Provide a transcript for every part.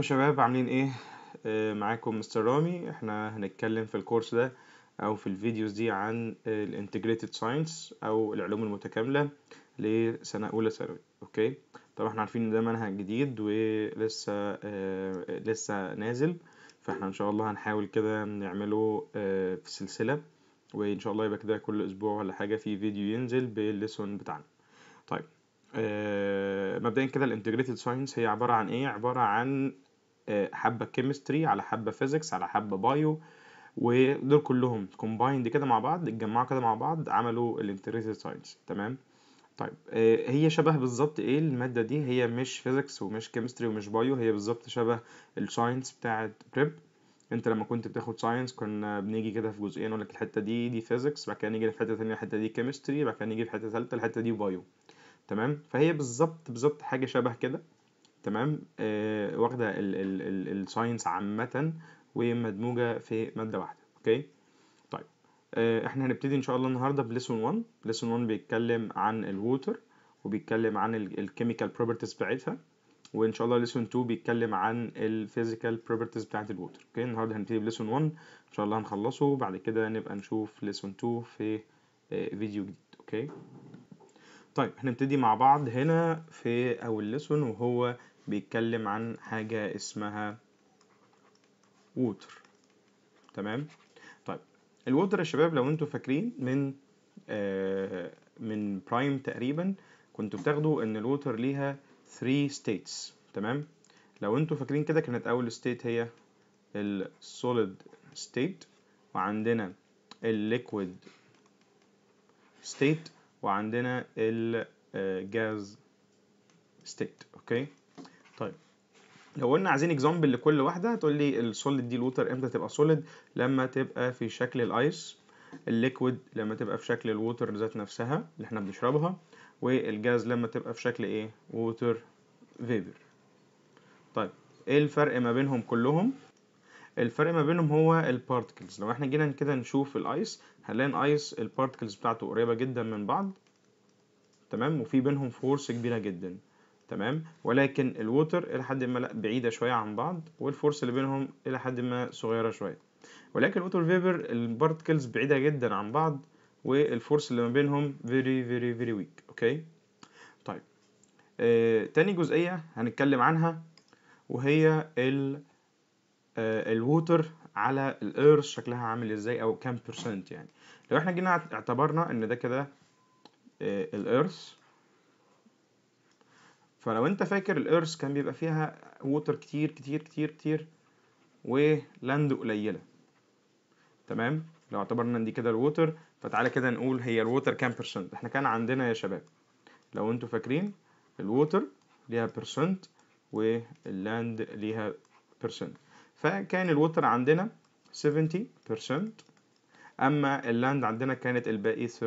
شباب عاملين ايه آه، معاكم مستر رامي احنا هنتكلم في الكورس ده او في الفيديوز دي عن الانتجريتد ساينس او العلوم المتكامله لسنه اولى ثانوي اوكي طبعا احنا عارفين ان ده منهج جديد ولسه آه، لسه نازل فاحنا ان شاء الله هنحاول كده نعمله آه، في سلسله وان شاء الله يبقى كده كل اسبوع ولا حاجه في فيديو ينزل بالليسون بتاعنا طيب مبدئيا كده الانتجريتد ساينس هي عباره عن ايه عباره عن حبه كيمستري على حبه فيزيكس على حبه بايو ودول كلهم كومبايند كده مع بعض اتجمعوا كده مع بعض عملوا الانتريتي ساينس تمام طيب آه، هي شبه بالظبط ايه الماده دي هي مش فيزيكس ومش كيمستري ومش بايو هي بالظبط شبه الساينس بتاعه بريب انت لما كنت بتاخد ساينس كنا بنيجي كده في جزئين نقول لك الحته دي دي فيزيكس بعد كده نيجي في حته ثانيه الحته دي كيمستري بعد كده نيجي في حته ثالثه الحته دي بايو تمام فهي بالظبط بالظبط حاجه شبه كده تمام آه واخده الساينس عامه ومدموجه في ماده واحده اوكي طيب آه احنا هنبتدي ان شاء الله النهارده بليسون 1 ليسون 1 بيتكلم عن الووتر وبيتكلم عن الكيميكال بروبرتيز بتاعتها وان شاء الله ليسون 2 بيتكلم عن الفيزيكال بروبرتيز بتاعه الووتر اوكي النهارده هنبتدي بليسون 1 ان شاء الله هنخلصه وبعد كده نبقى نشوف ليسون 2 في فيديو آه، جديد اوكي طيب هنبتدي مع بعض هنا في اول ليسون وهو بيتكلم عن حاجة اسمها ووتر تمام طيب الووتر يا شباب لو انتوا فاكرين من آه من برايم تقريبا كنتوا بتاخدوا ان الووتر ليها 3 states تمام لو انتوا فاكرين كده كانت اول state هي السوليد state وعندنا الليكويد state وعندنا الجاز آه، state اوكي okay. لو قلنا عايزين اكزامبل لكل واحده هتقول لي السوليد دي الوتر امتى تبقى سوليد لما تبقى في شكل الايس الليكويد لما تبقى في شكل الووتر ذات نفسها اللي احنا بنشربها والجاز لما تبقى في شكل ايه ووتر فيبر طيب ايه الفرق ما بينهم كلهم الفرق ما بينهم هو البارتكلز لو احنا جينا كده نشوف الايس هنلاقي الايس البارتكلز بتاعته قريبه جدا من بعض تمام وفي بينهم فورس كبيره جدا تمام ولكن الووتر الى حد ما لا بعيده شويه عن بعض والفورس اللي بينهم الى حد ما صغيره شويه ولكن الووتر فيبر البارتكلز بعيده جدا عن بعض والفورس اللي ما بينهم فيري فيري فيري ويك اوكي طيب آه، تاني جزئيه هنتكلم عنها وهي ال آه، الووتر على الايرث شكلها عامل ازاي او كام بيرسنت يعني لو احنا جينا اعتبرنا ان ده كده آه، الايرث فلو انت فاكر الارث كان بيبقى فيها ووتر كتير كتير كتير كتير ولاند قليله تمام لو اعتبرنا ان دي كده الووتر فتعالى كده نقول هي الووتر كام بيرسنت احنا كان عندنا يا شباب لو انتوا فاكرين الووتر ليها بيرسنت واللاند ليها بيرسنت فكان الووتر عندنا 70 بيرسنت اما اللاند عندنا كانت الباقي 30%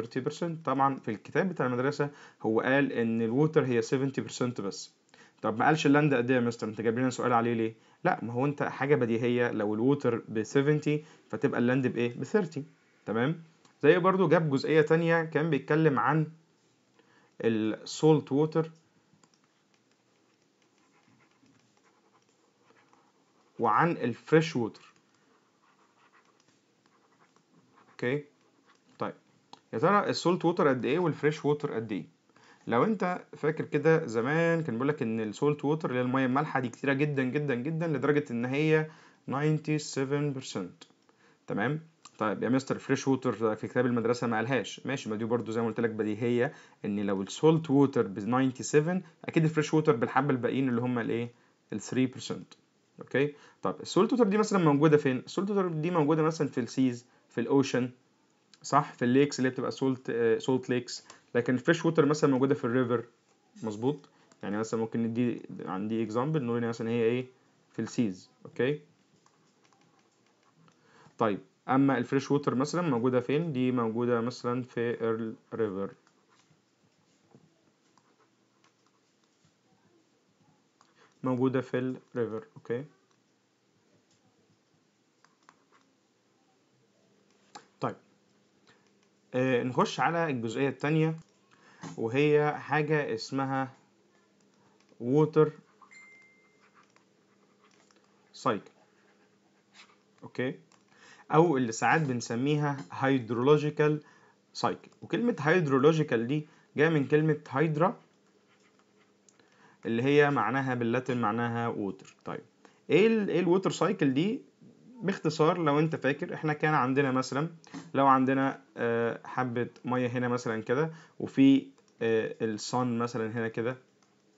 طبعا في الكتاب بتاع المدرسه هو قال ان الووتر هي 70% بس طب ما قالش اللاند قد ايه يا مستر انت جايب لنا سؤال عليه ليه لا ما هو انت حاجه بديهيه لو الووتر ب 70 فتبقى اللاند بايه ب 30 تمام زي برضو جاب جزئيه تانية كان بيتكلم عن السولت ووتر وعن الفريش ووتر اوكي طيب يا ترى السولت ووتر قد ايه والفريش ووتر قد ايه لو انت فاكر كده زمان كان بيقول لك ان السولت ووتر اللي هي الميه المالحه دي كتيره جدا جدا جدا لدرجه ان هي 97% تمام طيب يا مستر فريش ووتر في كتاب المدرسه ما قالهاش ماشي ما دي برضو زي ما قلت لك بديهيه ان لو السولت ووتر ب 97 اكيد الفريش ووتر بالحبه الباقيين اللي هم الايه ال 3% اوكي طب السولت ووتر دي مثلا موجوده فين السولت ووتر دي موجوده مثلا في السيز في الاوشن صح في الليكس اللي بتبقى سولت سولت ليكس لكن الفريش ووتر مثلا موجوده في الريفر مظبوط يعني مثلا ممكن ندي عندي اكزامبل نقول مثلا هي ايه في السيز اوكي طيب اما الفريش ووتر مثلا موجوده فين دي موجوده مثلا في ايرل ريفر موجوده في الريفر اوكي آه، نخش على الجزئية التانية وهي حاجة اسمها water cycle اوكي او اللي ساعات بنسميها هيدرولوجيكال سايكل وكلمة هيدرولوجيكال دي جاية من كلمة هيدرا اللي هي معناها باللاتن معناها ووتر طيب ايه ال ايه الووتر سايكل دي باختصار لو انت فاكر احنا كان عندنا مثلا لو عندنا آه، حبة مية هنا مثلا كده وفي آه، الصن مثلا هنا كده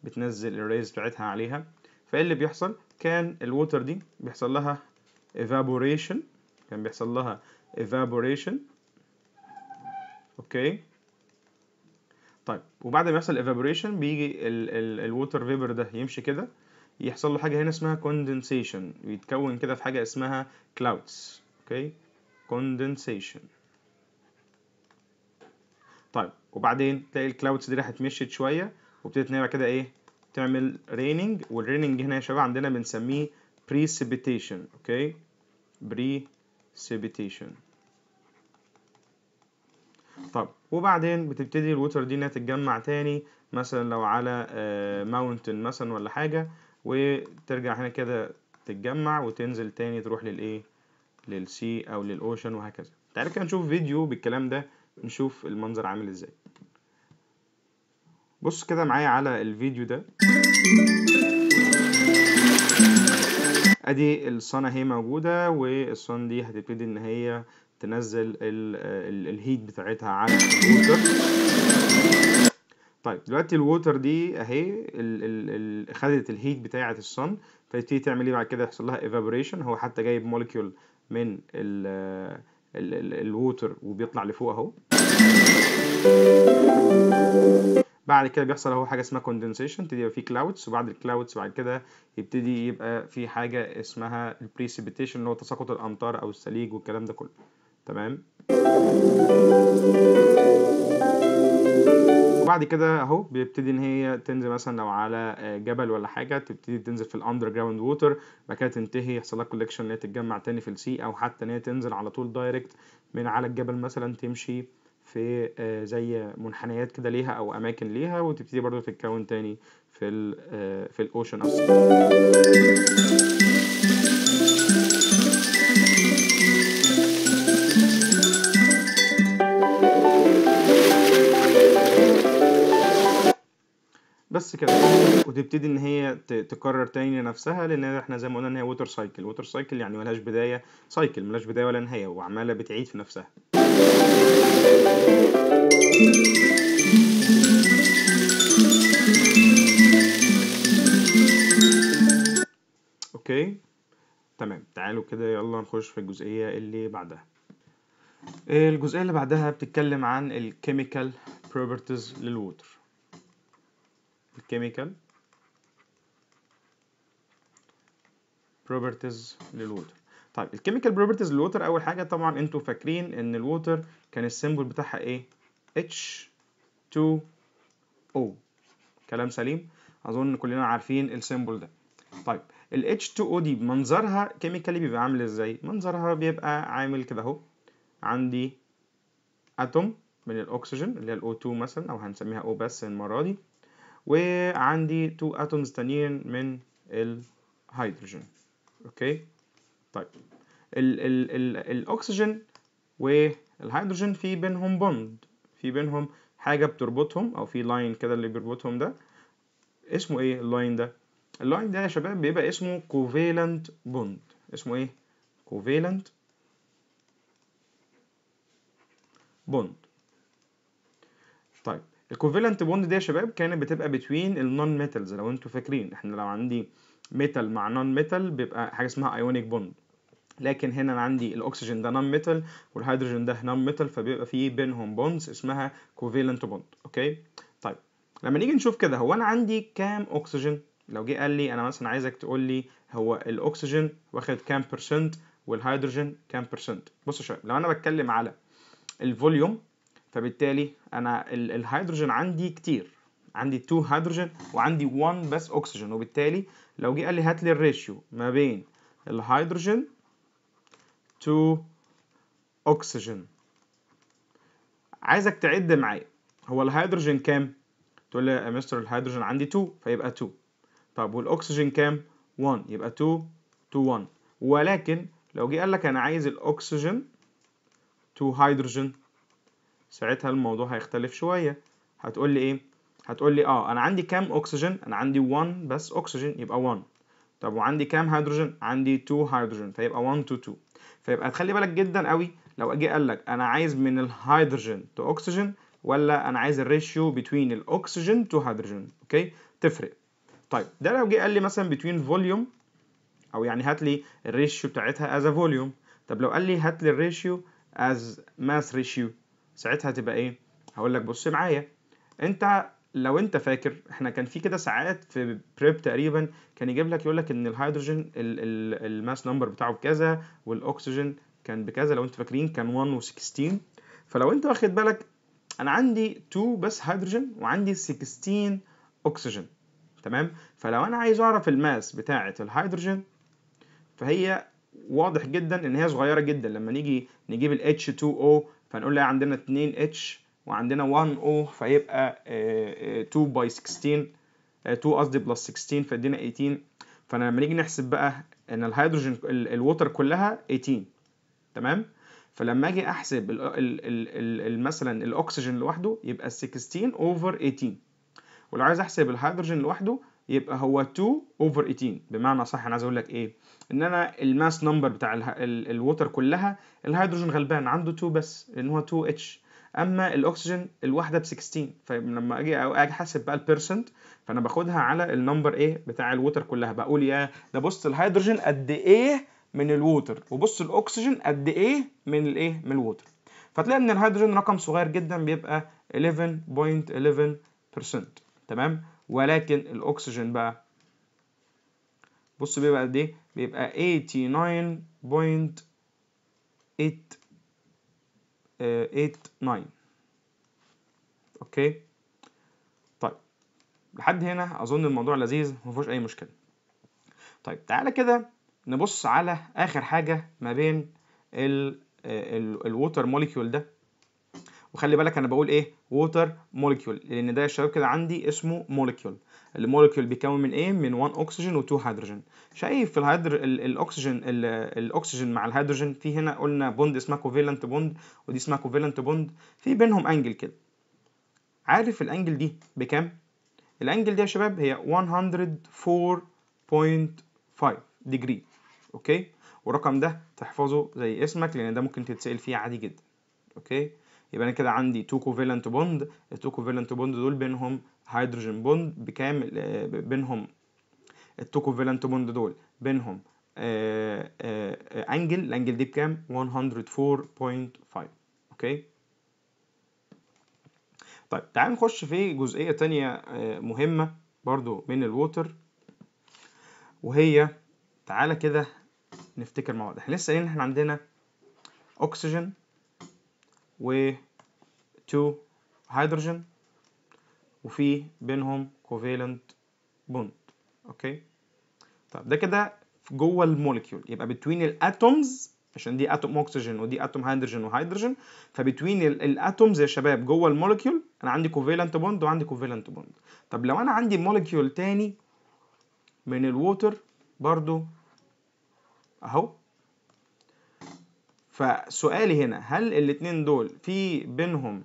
بتنزل الريز بتاعتها عليها فايه اللي بيحصل كان الووتر دي بيحصل لها evaporation كان بيحصل لها evaporation اوكي طيب وبعد ما يحصل evaporation بيجي الووتر فيبر ده يمشي كده يحصل له حاجه هنا اسمها كوندنسيشن بيتكون كده في حاجه اسمها كلاودز اوكي كوندنسيشن طيب وبعدين تلاقي الكلاودز دي راحت مشيت شويه وابتدت ان هي كده ايه تعمل ريننج والريننج هنا يا شباب عندنا بنسميه precipitation اوكي precipitation طب وبعدين بتبتدي الوتر دي انها تتجمع تاني مثلا لو على ماونتن آه، مثلا ولا حاجه وترجع هنا كده تتجمع وتنزل تاني تروح للايه للسي او للاوشن وهكذا تعال كده نشوف فيديو بالكلام ده نشوف المنظر عامل ازاي بص كده معايا على الفيديو ده ادي الصنة هي موجودة والصن دي هتبتدي ان هي تنزل الهيت بتاعتها على الكمبيوتر طيب دلوقتي الووتر دي اهي ال ال ال خدت الهيت بتاعه الصن فيبتدي تعمل ايه بعد كده يحصل لها ايفابوريشن هو حتى جايب موليكيول من ال الووتر وبيطلع لفوق اهو بعد كده بيحصل اهو حاجه اسمها كوندنسيشن تبتدي يبقى في كلاودز وبعد الكلاودز بعد كده يبتدي يبقى في حاجه اسمها البريسيبيتيشن اللي هو تساقط الامطار او الثليج والكلام ده كله تمام وبعد كده اهو بيبتدي ان هي تنزل مثلا لو على آه، جبل ولا حاجه تبتدي تنزل في الاندر جراوند ووتر بعد كده تنتهي يحصل لها كولكشن ان هي تتجمع تاني في السي او حتى ان هي تنزل على طول دايركت من على الجبل مثلا تمشي في آه، زي منحنيات كده ليها او اماكن ليها وتبتدي برضو تتكون تاني في الـ آه، في الاوشن اصلا بس كده وتبتدي ان هي تكرر تاني نفسها لان احنا زي ما قلنا ان هي ووتر سايكل ووتر سايكل يعني ملهاش بدايه سايكل ملهاش بدايه ولا نهايه وعماله بتعيد في نفسها اوكي تمام تعالوا كده يلا نخش في الجزئيه اللي بعدها الجزئيه اللي بعدها بتتكلم عن الكيميكال بروبرتيز للووتر الكيميكال بروبرتيز للوتر طيب الكيميكال بروبرتيز للوتر اول حاجه طبعا انتوا فاكرين ان الووتر كان السيمبل بتاعها ايه H2O كلام سليم اظن كلنا عارفين السيمبل ده طيب ال H2O دي منظرها كيميكالي بيبقى عامل ازاي منظرها بيبقى عامل كده اهو عندي اتوم من الاكسجين اللي هي o 2 مثلا او هنسميها O بس المره دي وعندي تو اتومز تانيين من الهيدروجين اوكي طيب الاكسجين والهيدروجين في بينهم بوند في بينهم حاجه بتربطهم او في لاين كده اللي بيربطهم ده اسمه ايه اللاين ده اللاين ده يا شباب بيبقى اسمه كوفالنت بوند اسمه ايه كوفالنت بوند طيب الكوفالنت بوند دي يا شباب كانت بتبقى بتوين النون ميتالز لو انتوا فاكرين احنا لو عندي ميتال مع نون ميتال بيبقى حاجه اسمها ايونيك بوند لكن هنا انا عندي الاكسجين ده نون ميتال والهيدروجين ده نون ميتال فبيبقى فيه بينهم بوندز اسمها كوفالنت بوند اوكي طيب لما نيجي نشوف كده هو انا عندي كام اكسجين لو جه قال لي انا مثلا عايزك تقول لي هو الاكسجين واخد كام بيرسنت والهيدروجين كام بيرسنت يا شويه لو انا بتكلم على الفوليوم فبالتالي انا الهيدروجين عندي كتير عندي 2 هيدروجين وعندي 1 بس اكسجين وبالتالي لو جه قال لي هات لي الريشيو ما بين الهيدروجين تو اكسجين عايزك تعد معايا هو الهيدروجين كام تقول لي يا مستر الهيدروجين عندي 2 فيبقى 2 طب والاكسجين كام 1 يبقى 2 2 1 ولكن لو جه قال لك انا عايز الاكسجين تو هيدروجين ساعتها الموضوع هيختلف شوية هتقول لي ايه هتقول لي اه انا عندي كام اكسجين انا عندي 1 بس اكسجين يبقى 1 طب وعندي كام هيدروجين عندي 2 هيدروجين فيبقى 1 2 2 فيبقى تخلي بالك جدا قوي لو اجي قال لك انا عايز من الهيدروجين تو اكسجين ولا انا عايز الريشيو بتوين الاكسجين تو هيدروجين اوكي تفرق طيب ده لو جه قال لي مثلا بتوين فوليوم او يعني هات لي الريشيو بتاعتها از فوليوم طب لو قال لي هات لي الريشيو از ماس ريشيو ساعتها تبقى ايه هقول لك بص معايا انت لو انت فاكر احنا كان في كده ساعات في بريب تقريبا كان يجيب لك يقول لك ان الهيدروجين الماس نمبر بتاعه بكذا والاكسجين كان بكذا لو انتوا فاكرين كان 1 و16 فلو انت واخد بالك انا عندي 2 بس هيدروجين وعندي 16 اكسجين تمام فلو انا عايز اعرف الماس بتاعه الهيدروجين فهي واضح جدا ان هي صغيره جدا لما نيجي نجيب ال H2O فنقول لها عندنا 2 اتش وعندنا 1 او فيبقى 2 باي 16 2 قصدي بلس 16 فادينا 18 فانا لما نيجي نحسب بقى ان الهيدروجين الوتر كلها 18 تمام فلما اجي احسب الـ الـ الـ مثلا الاكسجين لوحده يبقى 16 اوفر 18 ولو عايز احسب الهيدروجين لوحده يبقى هو 2 اوفر 18 بمعنى صح انا عايز اقول لك ايه ان انا الماس نمبر بتاع الووتر كلها الهيدروجين غلبان عنده 2 بس لان هو 2 اتش اما الاكسجين الواحده ب 16 فلما اجي اجي احسب بقى البيرسنت فانا باخدها على النمبر ايه بتاع الووتر كلها بقول يا ده بص الهيدروجين قد ايه من الووتر وبص الاكسجين قد ايه من الايه من الووتر فتلاقي ان الهيدروجين رقم صغير جدا بيبقى 11.11% تمام ولكن الأكسجين بقى بص بيبقى قد إيه بيبقى 89.889 أوكي طيب لحد هنا أظن الموضوع لذيذ مفيهوش أي مشكلة طيب تعالى كده نبص على آخر حاجة ما بين الـ الـ الـ الـ الـ الـ ده وخلي بالك انا بقول ايه ووتر مولكيول لان ده يا شباب كده عندي اسمه مولكيول المولكيول بيكون من ايه من 1 اكسجين و2 هيدروجين شايف في الهيدر الاكسجين الاكسجين مع الهيدروجين في هنا قلنا بوند اسمها كوفالنت بوند ودي اسمها كوفالنت بوند في بينهم انجل كده عارف الانجل دي بكام الانجل دي يا شباب هي 104.5 ديجري اوكي والرقم ده تحفظه زي اسمك لان ده ممكن تتسال فيه عادي جدا اوكي يبقى انا كده عندي تو كوفالنت بوند التو كوفالنت بوند دول بينهم هيدروجين بوند بكامل آه، بينهم التو كوفالنت بوند دول بينهم انجل آه، آه، الانجل دي بكام 104.5 اوكي طيب تعال نخش في جزئيه تانية مهمه برضو من الووتر وهي تعالى كده نفتكر مع بعض احنا لسه قايلين احنا عندنا اكسجين و 2 هيدروجين وفي بينهم كوفالنت بوند اوكي طب ده كده جوه المولكيول يبقى بتوين الاتومز عشان دي اتوم اكسجين ودي اتوم هيدروجين وهيدروجين فبتوين الاتومز يا شباب جوه المولكيول انا عندي كوفالنت بوند وعندي كوفالنت بوند طب لو انا عندي مولكيول تاني من الووتر برضو اهو فسؤالي هنا هل الاتنين دول في بينهم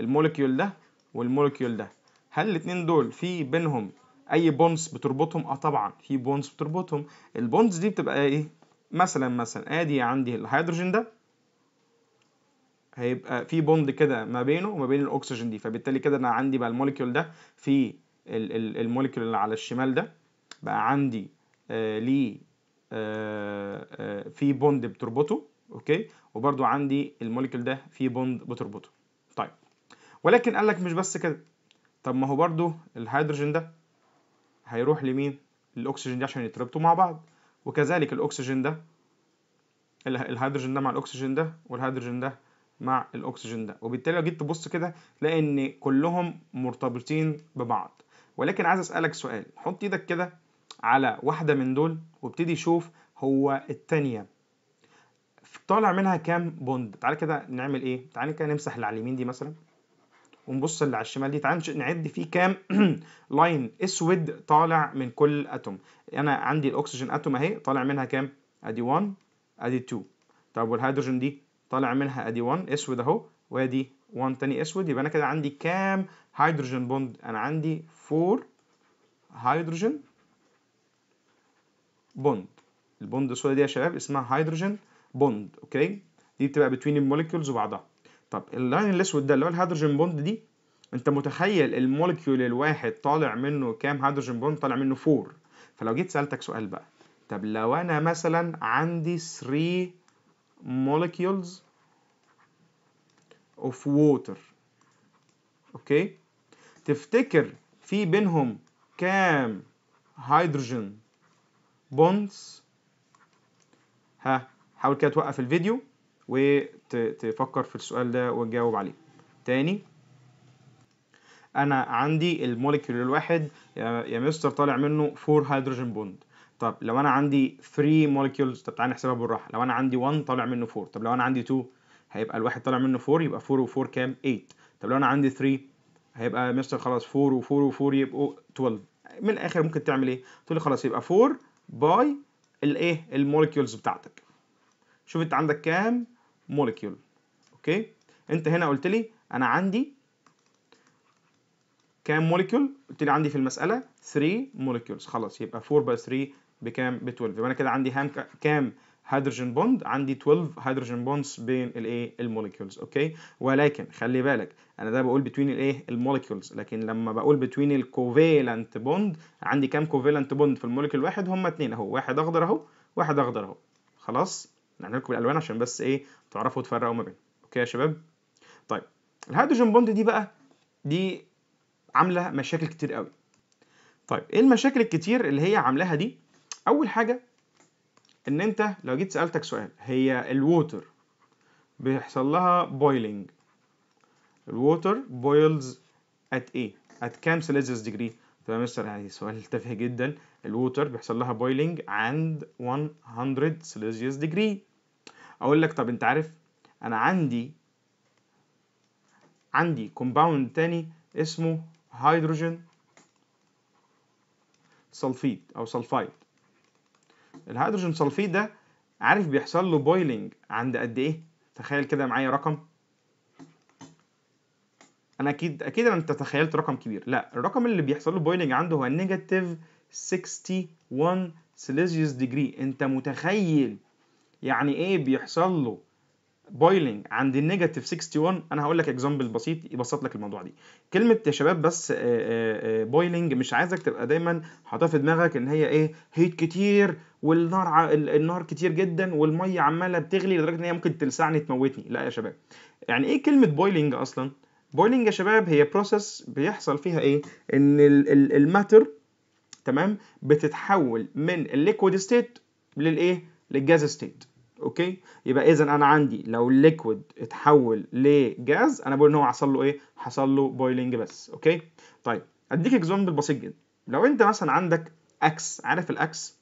الموليكيول ده والموليكيول ده هل الاتنين دول في بينهم اي بونز بتربطهم اه طبعا في بونز بتربطهم البونز دي بتبقى ايه مثلا مثلا ادي عندي الهيدروجين ده هيبقى في بوند كده ما بينه وما بين الاكسجين دي فبالتالي كده انا عندي بقى الموليكيول ده في الموليكيول اللي على الشمال ده بقى عندي آه ليه آه آه في بوند بتربطه اوكي وبرده عندي الموليكيول ده فيه بوند بتربطه طيب ولكن قال لك مش بس كده طب ما هو برده الهيدروجين ده هيروح لمين الاكسجين ده عشان يتربطوا مع بعض وكذلك الاكسجين ده الهيدروجين ده مع الاكسجين ده والهيدروجين ده مع الاكسجين ده وبالتالي لو جيت تبص كده لان كلهم مرتبطين ببعض ولكن عايز اسالك سؤال حط ايدك كده على واحده من دول وابتدي شوف هو الثانيه طالع منها كام بوند تعالى كده نعمل ايه تعالى كده نمسح اللي على اليمين دي مثلا ونبص اللي على الشمال دي تعال نعد فيه كام لاين اسود طالع من كل اتوم انا عندي الاكسجين اتوم اهي طالع منها كام ادي 1 ادي 2 طب والهيدروجين دي طالع منها ادي 1 اسود اهو وادي 1 تاني اسود يبقى انا كده عندي كام هيدروجين بوند انا عندي 4 هيدروجين بوند البوند السوداء دي يا شباب اسمها هيدروجين بوند اوكي دي بتبقى بتوين الموليكيولز وبعضها طب اللاين الاسود ده اللي هو الهيدروجين بوند دي انت متخيل الموليكيول الواحد طالع منه كام هيدروجين بوند طالع منه 4 فلو جيت سالتك سؤال بقى طب لو انا مثلا عندي 3 مولكيولز اوف ووتر اوكي تفتكر في بينهم كام هيدروجين بوندز ها حاول كده توقف الفيديو وتفكر في السؤال ده وتجاوب عليه تاني انا عندي الموليكيول الواحد يا مستر طالع منه 4 هيدروجين بوند طب لو انا عندي 3 موليكيولز طب تعالى نحسبها بالراحه لو انا عندي 1 طالع منه 4 طب لو انا عندي 2 هيبقى الواحد طالع منه 4 يبقى 4 و4 كام 8 طب لو انا عندي 3 هيبقى مستر خلاص 4 و4 و4 يبقوا 12 من الاخر ممكن تعمل ايه تقول لي خلاص يبقى 4 باي الايه الموليكيولز بتاعتك شوف انت عندك كام موليكيول اوكي انت هنا قلت لي انا عندي كام موليكيول قلت لي عندي في المساله 3 موليكيولز خلاص يبقى 4 باي 3 بكام ب 12 يبقى انا كده عندي هام كام هيدروجين بوند عندي 12 هيدروجين بوندز بين الايه الموليكيولز اوكي ولكن خلي بالك انا ده بقول بتوين الايه الموليكيولز لكن لما بقول بتوين الكوفالنت بوند عندي كام كوفالنت بوند في الموليكيول واحد هما اتنين اهو واحد اخضر اهو واحد اخضر اهو خلاص نعمل لكم الالوان عشان بس ايه تعرفوا تفرقوا ما بينهم اوكي يا شباب طيب الهيدروجين بوند دي بقى دي عامله مشاكل كتير قوي طيب ايه المشاكل الكتير اللي هي عاملاها دي اول حاجه ان انت لو جيت سالتك سؤال هي الووتر بيحصل لها بويلنج الووتر بويلز ات ايه ات كام سيليزيوس ديجري طب يا مستر يعني سؤال تافه جدا الووتر بيحصل لها بويلنج عند 100 سيليزيوس ديجري اقول لك طب انت عارف انا عندي عندي كومباوند تاني اسمه هيدروجين سلفيد او سلفايد الهيدروجين سلفيد ده عارف بيحصل له بويلنج عند قد ايه تخيل كده معايا رقم انا اكيد اكيد انت تخيلت رقم كبير لا الرقم اللي بيحصل له بويلنج عنده هو نيجاتيف 61 سيليزيوس ديجري انت متخيل يعني ايه بيحصل له بويلنج عند النيجاتيف 61 انا هقول لك اكزامبل بسيط يبسط لك الموضوع دي كلمه يا شباب بس بويلنج آه، آه، آه، مش عايزك تبقى دايما حاطها في دماغك ان هي ايه هيت كتير والنار النار كتير جدا والميه عماله بتغلي لدرجه ان هي ممكن تلسعني تموتني لا يا شباب يعني ايه كلمه بويلنج اصلا بويلنج يا شباب هي بروسيس بيحصل فيها ايه ان الماتر تمام بتتحول من الليكويد ستيت للايه للجاز ستيت اوكي يبقى اذا انا عندي لو الليكويد اتحول لجاز انا بقول ان هو حصل له ايه حصل له بويلنج بس اوكي طيب اديك اكزامبل بسيط جدا لو انت مثلا عندك اكس عارف الاكس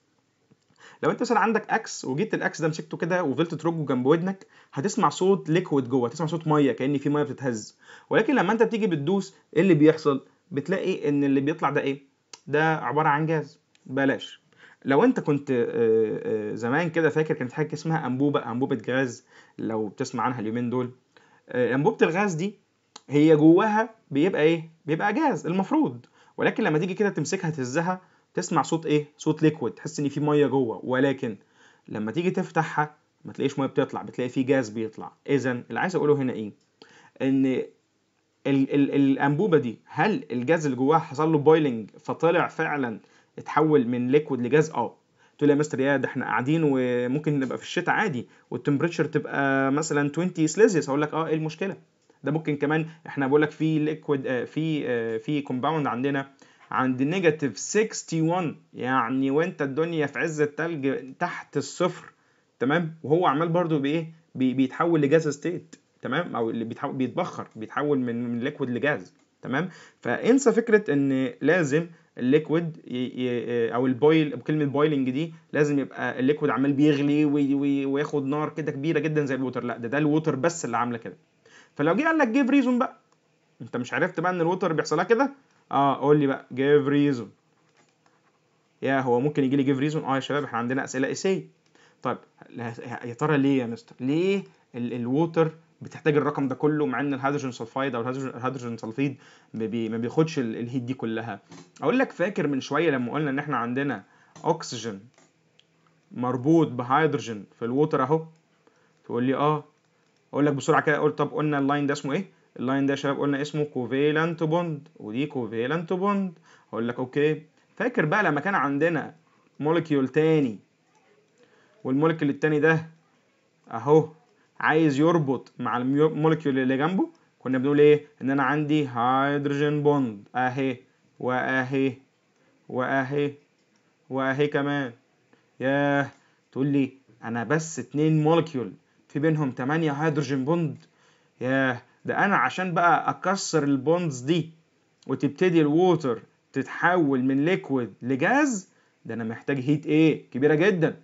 لو انت مثلا عندك اكس وجيت الاكس ده مسكته كده وفضلت ترجه جنب ودنك هتسمع صوت ليكويد جوه هتسمع صوت ميه كان في ميه بتتهز ولكن لما انت بتيجي بتدوس ايه اللي بيحصل بتلاقي ان اللي بيطلع ده ايه ده عباره عن جاز بلاش لو انت كنت آه، آه، زمان كده فاكر كانت حاجه اسمها انبوبه انبوبه غاز لو بتسمع عنها اليومين دول آه، انبوبه الغاز دي هي جواها بيبقى ايه بيبقى جاز المفروض ولكن لما تيجي كده تمسكها تهزها تسمع صوت ايه صوت ليكويد تحس ان في ميه جوه ولكن لما تيجي تفتحها ما تلاقيش ميه بتطلع بتلاقي في جاز بيطلع اذا اللي عايز اقوله هنا ايه ان الـ الـ الانبوبه دي هل الجاز اللي جواها حصل له بويلنج فطلع فعلا اتحول من ليكويد لجاز اه تقول يا مستر يا ده احنا قاعدين وممكن نبقى في الشتاء عادي والتمبريتشر تبقى مثلا 20 سليزيوس اقول لك اه ايه المشكله ده ممكن كمان احنا بقول لك في ليكويد آه في آه في كومباوند عندنا عند نيجاتيف 61 يعني وانت الدنيا في عز التلج تحت الصفر تمام وهو عمال برضو بايه بي بيتحول لجاز ستيت تمام او اللي بيتحول بيتبخر بيتحول من من ليكويد لجاز تمام فانسى فكره ان لازم الليكويد او البويل كلمه بويلنج دي لازم يبقى الليكويد عمال بيغلي وياخد نار كده كبيره جدا زي الووتر لا ده ده الووتر بس اللي عامله كده فلو جه قال لك جيف ريزون بقى انت مش عرفت بقى ان الووتر بيحصلها كده اه قول لي بقى جيف ريزون يا هو ممكن يجي لي جيف ريزون اه يا شباب احنا عندنا اسئله اسيه طيب يا ترى ليه يا مستر ليه الووتر بتحتاج الرقم ده كله مع ان الهيدروجين سلفايد او الهيدروجين سلفيد بي ما بياخدش الهيت دي كلها اقول لك فاكر من شويه لما قلنا ان احنا عندنا اكسجين مربوط بهيدروجين في الووتر اهو تقول لي اه اقول لك بسرعه كده اقول طب قلنا اللاين ده اسمه ايه اللاين ده يا شباب قلنا اسمه كوفيلانت بوند ودي كوفيلانت بوند اقول لك اوكي فاكر بقى لما كان عندنا مولكيول تاني والمولكيول التاني ده اهو عايز يربط مع المولكيول اللي جنبه كنا بنقول ايه ان انا عندي هيدروجين بوند اهي واهي واهي واهي كمان ياه تقول لي انا بس اتنين مولكيول في بينهم تمانية هيدروجين بوند ياه ده انا عشان بقى اكسر البوندز دي وتبتدي الووتر تتحول من ليكويد لجاز ده انا محتاج هيت ايه كبيره جدا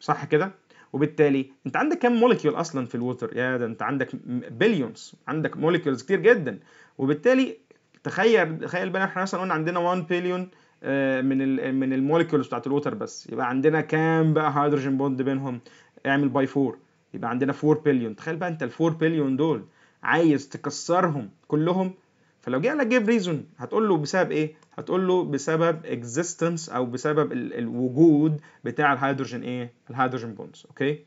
صح كده وبالتالي انت عندك كم مولكيول اصلا في الووتر يا ده انت عندك بليونز عندك مولكيولز كتير جدا وبالتالي تخيل تخيل بقى احنا مثلا قلنا عندنا 1 بليون آه، من الـ من المولكيولز بتاعت الووتر بس يبقى عندنا كام بقى هيدروجين بوند بينهم اعمل باي 4 يبقى عندنا 4 بليون تخيل بقى انت ال 4 بليون دول عايز تكسرهم كلهم فلو جه لك give reason هتقول له بسبب ايه؟ هتقول له بسبب existence او بسبب الوجود بتاع الهيدروجين ايه؟ الهيدروجين بونز اوكي؟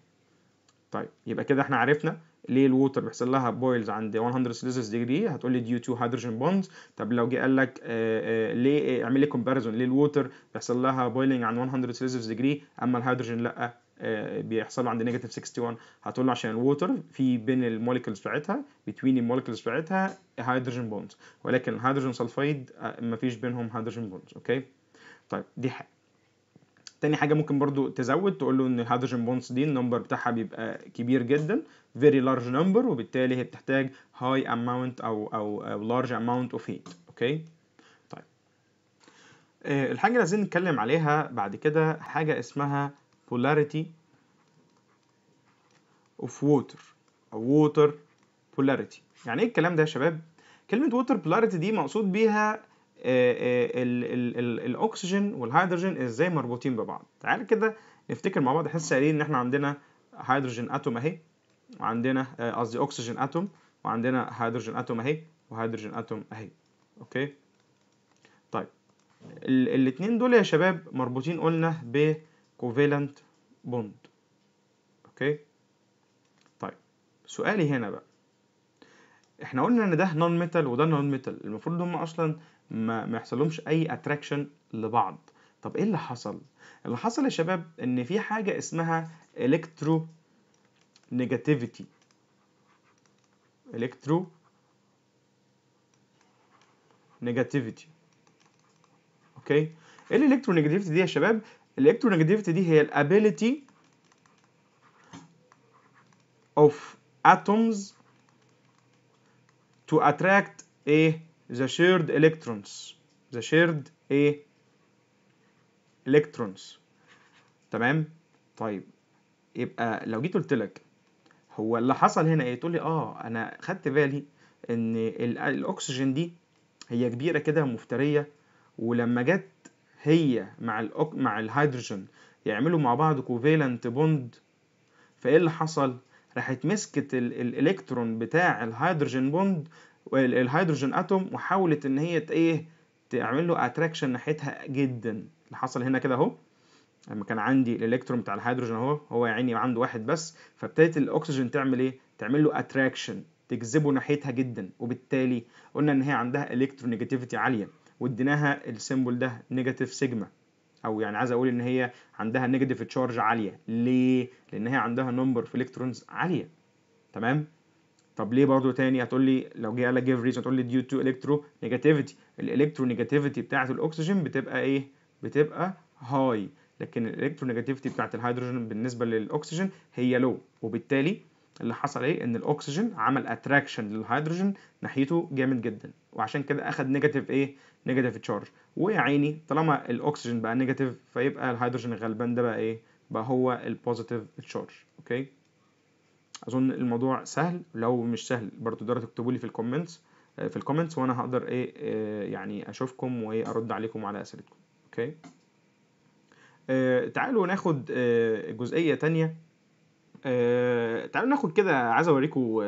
طيب يبقى كده احنا عرفنا ليه الووتر بيحصل لها بويلز عند 100 سيليزيوس ديجري هتقول لي ديو تو هيدروجين بونز طب لو جه قال لك آه، آه، ليه اعمل لي كومباريزون ليه الووتر بيحصل لها بويلنج عند 100 سيليزيوس ديجري اما الهيدروجين لا آه، بيحصل عند نيجاتيف 61 هتقول له عشان الووتر في بين الموليكولز بتاعتها بتوين الموليكولز بتاعتها هيدروجين بوندز ولكن الهيدروجين سلفايد مفيش بينهم هيدروجين بوندز اوكي طيب دي حاجه تاني حاجه ممكن برضو تزود تقول له ان الهيدروجين بوندز دي النمبر بتاعها بيبقى كبير جدا فيري لارج نمبر وبالتالي هي بتحتاج هاي اماونت او او لارج اماونت اوف هيت اوكي طيب آه، الحاجه اللي عايزين نتكلم عليها بعد كده حاجه اسمها polarity of water او water polarity يعني ايه الكلام ده يا شباب كلمه water polarity دي مقصود بيها آه، آه، الاكسجين والهيدروجين ازاي مربوطين ببعض تعال كده نفتكر مع بعض حس قليل ان احنا عندنا هيدروجين اتوم اهي وعندنا آه، قصدي اكسجين اتوم وعندنا هيدروجين اتوم اهي وهيدروجين اتوم اهي اوكي طيب الاتنين دول يا شباب مربوطين قلنا ب كوفالنت بوند اوكي طيب سؤالي هنا بقى احنا قلنا ان ده نون ميتال وده نون ميتال المفروض هم اصلا ما, ما يحصلهمش اي اتراكشن لبعض طب ايه اللي حصل اللي حصل يا شباب ان في حاجه اسمها الكترو نيجاتيفيتي الكترو نيجاتيفيتي اوكي ايه الالكترو نيجاتيفيتي دي يا شباب الالكترونيجاتيفيتي دي هي الابيليتي of atoms to attract a the shared electrons the shared a electrons تمام طيب يبقى لو جيت قلت لك هو اللي حصل هنا ايه تقول لي اه انا خدت بالي ان الاكسجين دي هي كبيره كده مفتريه ولما جت هي مع الأك... مع الهيدروجين يعملوا مع بعض كوفالنت بوند فايه اللي حصل راحت مسكت الالكترون بتاع الهيدروجين بوند الهيدروجين اتوم وحاولت ان هي ايه تعمل له اتراكشن ناحيتها جدا اللي حصل هنا كده اهو لما كان عندي الالكترون بتاع الهيدروجين اهو هو يا عيني عنده واحد بس فابتدت الاكسجين تعمل ايه تعمل له اتراكشن تجذبه ناحيتها جدا وبالتالي قلنا ان هي عندها الكترونيجاتيفيتي عاليه واديناها السيمبل ده نيجاتيف سيجما او يعني عايز اقول ان هي عندها نيجاتيف تشارج عاليه ليه لان هي عندها نمبر في الكترونز عاليه تمام طب ليه برضو تاني هتقول لي لو جه على جيف ريز هتقول لي ديو تو الكترو نيجاتيفيتي الالكترو نيجاتيفيتي بتاعه الاكسجين بتبقى ايه بتبقى هاي لكن الالكترو نيجاتيفيتي بتاعه الهيدروجين بالنسبه للاكسجين هي لو وبالتالي اللي حصل ايه ان الاكسجين عمل اتراكشن للهيدروجين ناحيته جامد جدا وعشان كده اخد نيجاتيف ايه نيجاتيف تشارج ويا عيني طالما الاكسجين بقى نيجاتيف فيبقى الهيدروجين الغلبان ده بقى ايه بقى هو البوزيتيف تشارج اوكي اظن الموضوع سهل لو مش سهل برضو تقدروا تكتبوا لي في الكومنتس آه، في الكومنتس وانا هقدر ايه آه، يعني اشوفكم وارد عليكم على اسئلتكم اوكي آه، تعالوا ناخد جزئيه تانية تعالوا ناخد كده عايز اوريكم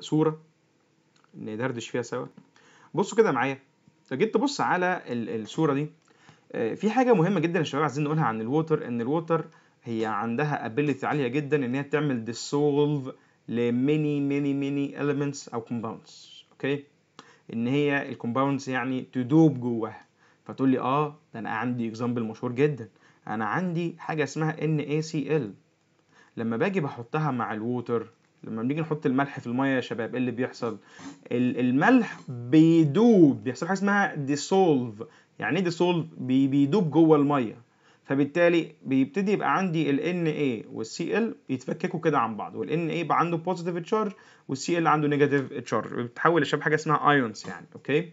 صوره ندردش فيها سوا بصوا كده معايا فجيت تبص على الصوره دي آه، في حاجه مهمه جدا الشباب عايزين نقولها عن الووتر ان الووتر هي عندها ability عاليه جدا ان هي تعمل ديسولف many many many elements او compounds اوكي ان هي الكومباوندز يعني تدوب جواها فتقول لي اه ده انا عندي اكزامبل مشهور جدا انا عندي حاجه اسمها NaCl لما باجي بحطها مع الووتر لما بنيجي نحط الملح في الميه يا شباب ايه اللي بيحصل الملح بيدوب بيحصل حاجه اسمها ديسولف يعني ايه ديسولف بيدوب جوه الميه فبالتالي بيبتدي يبقى عندي ال Na والسي ال يتفككوا كده عن بعض وال Na بقى عنده بوزيتيف تشارج والسي ال عنده نيجاتيف تشارج بتتحول شباب حاجه اسمها ايونز يعني اوكي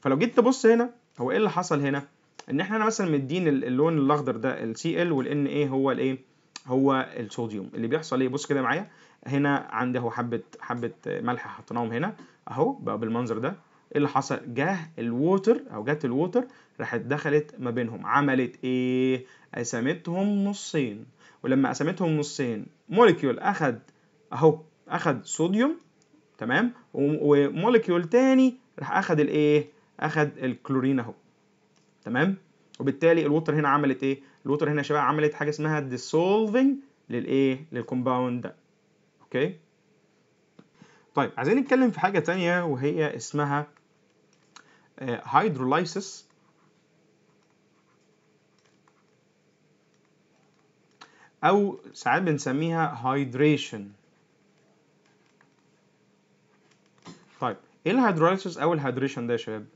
فلو جيت تبص هنا هو ايه اللي حصل هنا ان احنا انا مثلا مدين اللون الاخضر ده السي ال والان NA هو الايه هو الصوديوم اللي بيحصل ايه بص كده معايا هنا عندي اهو حبه حبه ملح حطيناهم هنا اهو بقى بالمنظر ده ايه اللي حصل جه الووتر او جت الووتر راحت دخلت ما بينهم عملت ايه قسمتهم نصين ولما قسمتهم نصين موليكيول اخد اهو اخد صوديوم تمام وموليكيول تاني راح اخد الايه اخد الكلورين اهو تمام وبالتالي الووتر هنا عملت ايه الووتر هنا يا شباب عملت حاجه اسمها ديسولفينج للايه للكومباوند ده اوكي طيب عايزين نتكلم في حاجه تانية وهي اسمها هيدرولايسيس آه، او ساعات بنسميها هايدريشن طيب ايه الهيدروليسيس او الهيدريشن ده يا شباب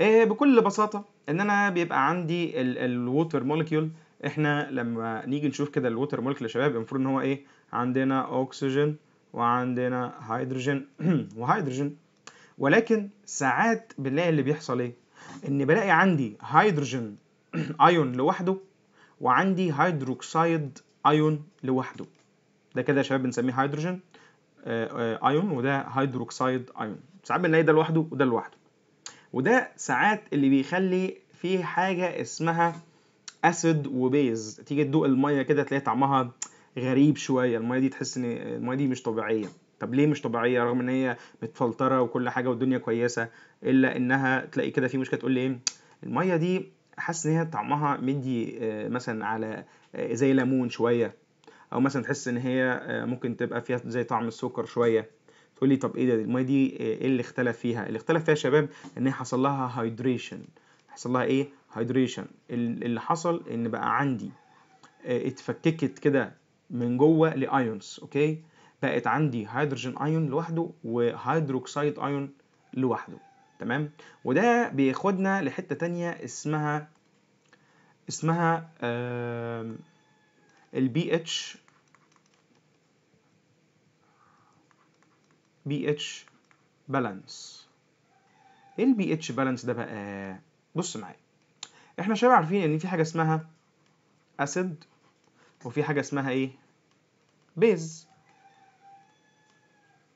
إيه بكل بساطه ان انا بيبقى عندي الووتر مولكيول احنا لما نيجي نشوف كده الووتر مولكيول يا شباب المفروض ان هو ايه عندنا اكسجين وعندنا هيدروجين وهيدروجين ولكن ساعات بنلاقي اللي بيحصل ايه ان بلاقي عندي هيدروجين ايون لوحده وعندي هيدروكسيد ايون لوحده ده كده يا شباب بنسميه هيدروجين ايون آه، آه، وده هيدروكسيد ايون ساعات بنلاقي ده لوحده وده لوحده وده ساعات اللي بيخلي فيه حاجه اسمها اسيد وبيز تيجي تدوق الميه كده تلاقي طعمها غريب شويه الميه دي تحس ان الميه دي مش طبيعيه طب ليه مش طبيعيه رغم ان هي متفلتره وكل حاجه والدنيا كويسه الا انها تلاقي كده في مشكله تقول لي ايه المايه دي حاسس ان هي طعمها مدي آه، مثلا على آه، زي ليمون شويه او مثلا تحس ان هي آه، ممكن تبقى فيها زي طعم السكر شويه تقول لي طب ايه ده الميه دي ايه اللي اختلف فيها اللي اختلف فيها شباب ان هي حصل لها هايدريشن حصل لها ايه هايدريشن اللي حصل ان بقى عندي اتفككت كده من جوه لايونز اوكي بقت عندي هيدروجين ايون لوحده وهيدروكسيد ايون لوحده تمام وده بياخدنا لحته تانية اسمها اسمها البي اتش بي اتش بالانس ايه البي اتش بالانس ده بقى بص معايا احنا شباب عارفين ان في حاجه اسمها اسيد وفي حاجة اسمها ايه بيز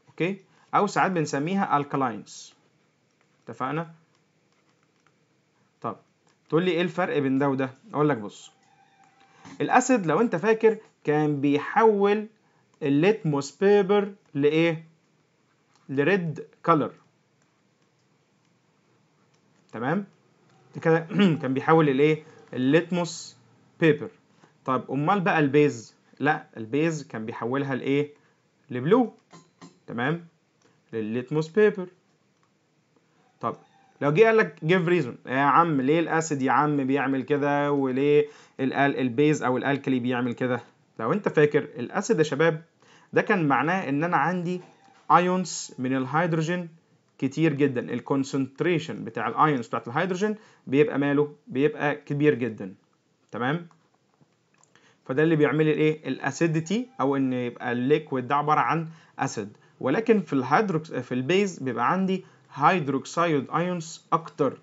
اوكي او ساعات بنسميها الكلاينز اتفقنا طب تقول لي ايه الفرق بين ده وده اقول لك بص الاسيد لو انت فاكر كان بيحول الليتموس بيبر لايه لريد كولر تمام كده كان بيحول الايه الليتموس بيبر طيب امال بقى البيز لا البيز كان بيحولها لايه لبلو تمام للليتموس بيبر طب لو جه قال لك جيف ريزون يا عم ليه الاسيد يا عم بيعمل كده وليه البيز او الالكلي بيعمل كده لو انت فاكر الاسيد يا شباب ده كان معناه ان انا عندي ايونز من الهيدروجين كتير جدا الكونسنتريشن بتاع الايونز بتاعت الهيدروجين بيبقى ماله بيبقى كبير جدا تمام فده اللي بيعمل الايه الاسيديتي او ان يبقى الليكويد ده عباره عن اسيد ولكن في الهيدروكس في البيز بيبقى عندي هيدروكسايد ايونز اكتر